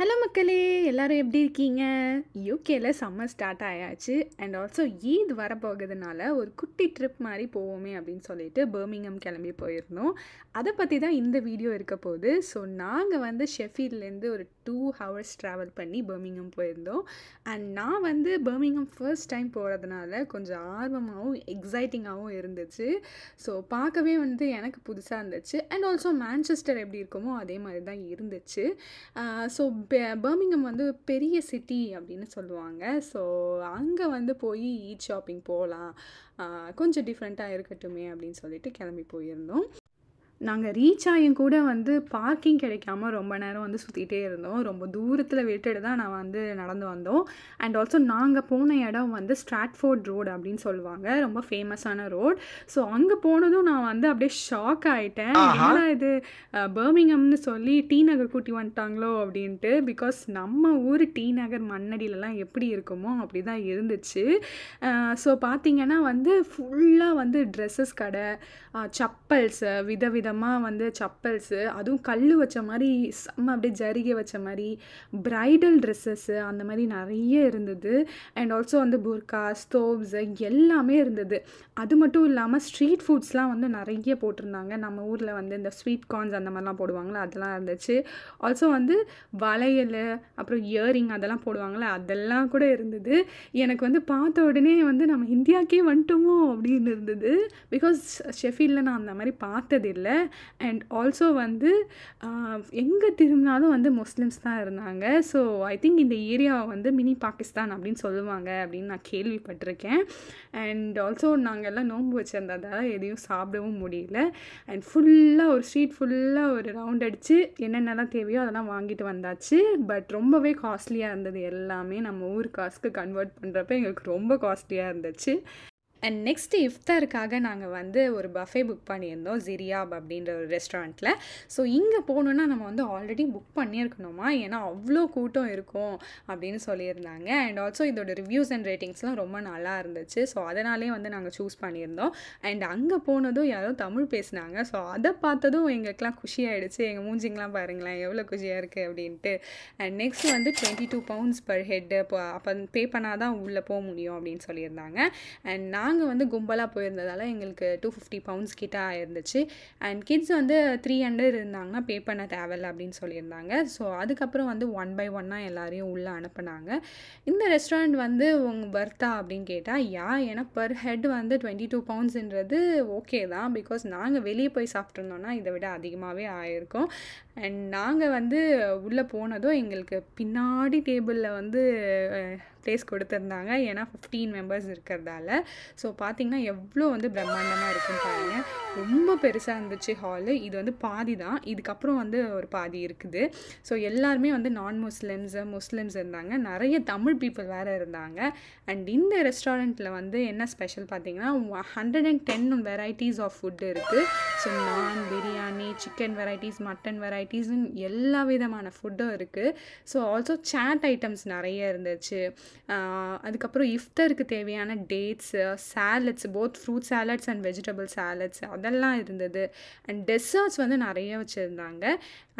hello மக்களே எல்லோரும் எப்படி இருக்கீங்க யூகேல சம்மர் ஸ்டார்ட் ஆயாச்சு அண்ட் ஆல்சோ ஈத் வரப்போகிறதுனால ஒரு குட்டி ட்ரிப் மாதிரி போவோமே அப்படின்னு சொல்லிட்டு பேர்மிங்ஹம் கிளம்பி போயிருந்தோம் அதை பற்றி தான் இந்த வீடியோ இருக்க போகுது ஸோ நாங்கள் வந்து ஷெஃபீல்ட்லேருந்து ஒரு டூ ஹவர்ஸ் ட்ராவல் பண்ணி பேர்மிங்ஹம் போயிருந்தோம் அண்ட் நான் வந்து பேர்மிங்ஹம் ஃபர்ஸ்ட் டைம் போகிறதுனால கொஞ்சம் ஆர்வமாகவும் எக்ஸைட்டிங்காகவும் இருந்துச்சு ஸோ பார்க்கவே வந்து எனக்கு புதுசாக இருந்துச்சு அண்ட் ஆல்சோ மேன்செஸ்டர் எப்படி இருக்குமோ அதே மாதிரி தான் இருந்துச்சு ஸோ பர்மிங்கம் வந்து பெரிய சிட்டி அப்படின்னு சொல்லுவாங்க ஸோ அங்கே வந்து போய் ஈட் ஷாப்பிங் போகலாம் கொஞ்சம் டிஃப்ரெண்ட்டாக இருக்கட்டுமே அப்படின்னு சொல்லிட்டு கிளம்பி போயிருந்தோம் நாங்கள் ரீச் ஆகியும் கூட வந்து பார்க்கிங் கிடைக்காம ரொம்ப நேரம் வந்து சுற்றிட்டே இருந்தோம் ரொம்ப தூரத்தில் விட்டுட்டு தான் நான் வந்து நடந்து வந்தோம் அண்ட் ஆல்சோ நாங்கள் போன இடம் வந்து ஸ்ட்ராட்ஃபோர்ட் ரோடு அப்படின்னு சொல்லுவாங்க ரொம்ப ஃபேமஸான ரோடு ஸோ அங்கே போனதும் நான் வந்து அப்படியே ஷாக் ஆகிட்டேன் ஏன்னா இது பர்மிங்கம்னு சொல்லி டி நகர் கூட்டி வந்துட்டாங்களோ அப்படின்ட்டு பிகாஸ் நம்ம ஊர் டி நகர் மண்ணடியிலலாம் எப்படி இருக்குமோ அப்படி தான் இருந்துச்சு ஸோ பார்த்திங்கன்னா வந்து ஃபுல்லாக வந்து ட்ரெஸ்ஸஸ் கடை சப்பல்ஸு விதவித பயங்கரமாக வந்து சப்பல்ஸு அதுவும் கல் வச்ச மாதிரி செம்ம அப்படியே ஜரிகை வச்ச மாதிரி ப்ரைடல் ட்ரெஸ்ஸஸ்ஸு அந்த மாதிரி நிறைய இருந்தது அண்ட் ஆல்சோ வந்து புர்கா ஸ்டோவ்ஸு எல்லாமே இருந்தது அது மட்டும் இல்லாமல் ஸ்ட்ரீட் ஃபுட்ஸ்லாம் வந்து நிறைய போட்டிருந்தாங்க நம்ம ஊரில் வந்து இந்த ஸ்வீட் கார்ன்ஸ் அந்த மாதிரிலாம் போடுவாங்களே அதெல்லாம் இருந்துச்சு ஆல்சோ வந்து வளையல் அப்புறம் இயரிங் அதெல்லாம் போடுவாங்களே அதெல்லாம் கூட இருந்தது எனக்கு வந்து பார்த்த உடனே வந்து நம்ம இந்தியாவுக்கே வந்துட்டோமோ அப்படின்னு இருந்தது பிகாஸ் ஷெஃபீல்டில் நான் அந்த மாதிரி பார்த்ததில்லை அண்ட் ஆல்சோ வந்து எங்கே திரும்பினாலும் வந்து முஸ்லீம்ஸ் தான் இருந்தாங்க ஸோ ஐ திங்க் இந்த ஏரியாவை வந்து மினி பாகிஸ்தான் அப்படின்னு சொல்லுவாங்க அப்படின்னு நான் கேள்விப்பட்டிருக்கேன் அண்ட் ஆல்சோ நாங்கள் எல்லாம் நோன்பு வச்சுருந்ததால் எதையும் சாப்பிடவும் முடியல அண்ட் ஃபுல்லாக ஒரு ஸ்ட்ரீட் ஃபுல்லாக ஒரு ரவுண்ட் அடித்து என்னென்னலாம் தேவையோ அதெல்லாம் வாங்கிட்டு வந்தாச்சு பட் ரொம்பவே காஸ்ட்லியாக இருந்தது எல்லாமே நம்ம ஊர் காசுக்கு கன்வெர்ட் பண்ணுறப்ப எங்களுக்கு ரொம்ப காஸ்ட்லியாக இருந்துச்சு அண்ட் நெக்ஸ்ட் இஃப்தாருக்காக நாங்கள் வந்து ஒரு பஃபே புக் பண்ணியிருந்தோம் ஜிரியாப் அப்படின்ற ஒரு ரெஸ்டாரண்ட்டில் ஸோ இங்கே போகணுன்னா நம்ம வந்து ஆல்ரெடி புக் பண்ணியிருக்கணுமா ஏன்னா அவ்வளோ கூட்டம் இருக்கும் அப்படின்னு சொல்லியிருந்தாங்க அண்ட் ஆல்சோ இதோட ரிவ்யூஸ் அண்ட் ரேட்டிங்ஸ்லாம் ரொம்ப நல்லா இருந்துச்சு ஸோ அதனாலே வந்து நாங்கள் சூஸ் பண்ணியிருந்தோம் அண்ட் அங்கே போனதும் யாரோ தமிழ் பேசினாங்க ஸோ அதை பார்த்ததும் எங்களுக்குலாம் குஷியாயிடுச்சு எங்கள் மூஞ்சிங்கெலாம் பாருங்களேன் எவ்வளோ குஷியாக இருக்குது அப்படின்ட்டு அண்ட் நெக்ஸ்ட் வந்து twenty two pounds per head அப்போ பே பண்ணால் தான் உள்ளே போக முடியும் அப்படின்னு சொல்லியிருந்தாங்க அண்ட் நான் நாங்கள் வந்து கும்பலாக போயிருந்ததால் எங்களுக்கு டூ ஃபிஃப்டி பவுண்ட்ஸ் கிட்ட ஆயிருந்துச்சு அண்ட் கிட்ஸ் வந்து த்ரீ ஹண்ட்ரட் இருந்தாங்கன்னா பே பண்ண தேவையில்ல அப்படின்னு சொல்லியிருந்தாங்க ஸோ அதுக்கப்புறம் வந்து ஒன் பை ஒன்னாக எல்லாரையும் உள்ளே அனுப்புனாங்க இந்த ரெஸ்டாரண்ட் வந்து உங்கள் பர்த்தா அப்படின்னு கேட்டால் யா ஏன்னா பர் ஹெட் வந்து டுவெண்ட்டி டூ பவுண்ட்ஸுன்றது ஓகே தான் பிகாஸ் நாங்கள் வெளியே போய் சாப்பிட்ருந்தோன்னா இதை விட அதிகமாகவே ஆயிருக்கும் அண்ட் நாங்கள் வந்து உள்ளே போனதும் எங்களுக்கு பின்னாடி டேபிளில் வந்து பிளேஸ் கொடுத்துருந்தாங்க ஏன்னா ஃபிஃப்டீன் மெம்பர்ஸ் இருக்கிறதால ஸோ பார்த்திங்கன்னா எவ்வளோ வந்து பிரம்மாண்டமாக இருக்குன்னு பாருங்கள் ரொம்ப பெருசாக இருந்துச்சு ஹாலு இது வந்து பாதி தான் இதுக்கப்புறம் வந்து ஒரு பாதி இருக்குது ஸோ எல்லாருமே வந்து நான் முஸ்லிம்ஸு முஸ்லிம்ஸ் இருந்தாங்க நிறைய தமிழ் பீப்புள் வேறு இருந்தாங்க அண்ட் இந்த ரெஸ்டாரண்ட்டில் வந்து என்ன ஸ்பெஷல் பார்த்தீங்கன்னா hundred and ten varieties of food இருக்குது ஸோ நான் பிரியாணி சிக்கன் வெரைட்டிஸ் மட்டன் வெரைட்டிஸ்ன்னு எல்லா விதமான ஃபுட்டும் இருக்குது ஸோ ஆல்சோ சேட் ஐட்டம்ஸ் நிறைய இருந்துச்சு அதுக்கப்புறம் இஃப்தருக்கு தேவையான dates salads both fruit salads and vegetable salads அதெல்லாம் இருந்தது அண்ட் டெசர்ட்ஸ் வந்து நிறைய வச்சுருந்தாங்க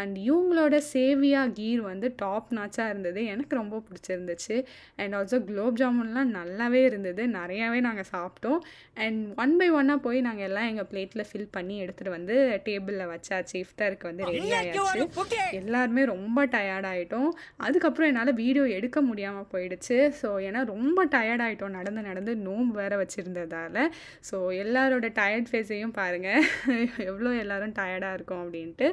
அண்ட் இவங்களோட சேவியா கீர் வந்து டாப் நாச்சாக இருந்தது எனக்கு ரொம்ப பிடிச்சிருந்துச்சு அண்ட் ஆல்சோ குலோப் ஜாமுன்லாம் நல்லாவே இருந்தது நிறையாவே நாங்கள் சாப்பிட்டோம் அண்ட் ஒன் பை ஒன்னாக போய் நாங்கள் எல்லாம் எங்கள் பிளேட்டில் ஃபில் பண்ணி எடுத்துகிட்டு வந்து டேபிளில் வச்சு வச்சாச்சு இஃப்தாருக்கு வந்து ரெடி ஆயாச்சு எல்லாருமே ரொம்ப டயர்ட் ஆகிட்டோம் அதுக்கப்புறம் என்னால் வீடியோ எடுக்க முடியாமல் போயிடுச்சு ஸோ ஏன்னா ரொம்ப டயர்ட் ஆகிட்டோம் நடந்து நடந்து நோம்பு வேறு வச்சுருந்ததால் ஸோ எல்லாரோட டயர்ட் ஃபேஸையும் பாருங்கள் எவ்வளோ எல்லோரும் டயர்டாக இருக்கும் அப்படின்ட்டு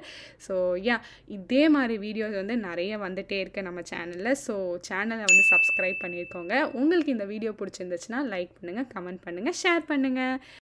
ஸோ யா இதே மாதிரி வீடியோஸ் வந்து நிறைய வந்துகிட்டே இருக்குது நம்ம சேனலில் ஸோ சேனலை வந்து சப்ஸ்கிரைப் பண்ணியிருக்கோங்க உங்களுக்கு இந்த வீடியோ பிடிச்சிருந்துச்சுன்னா லைக் பண்ணுங்கள் கமெண்ட் பண்ணுங்கள் ஷேர் பண்ணுங்கள்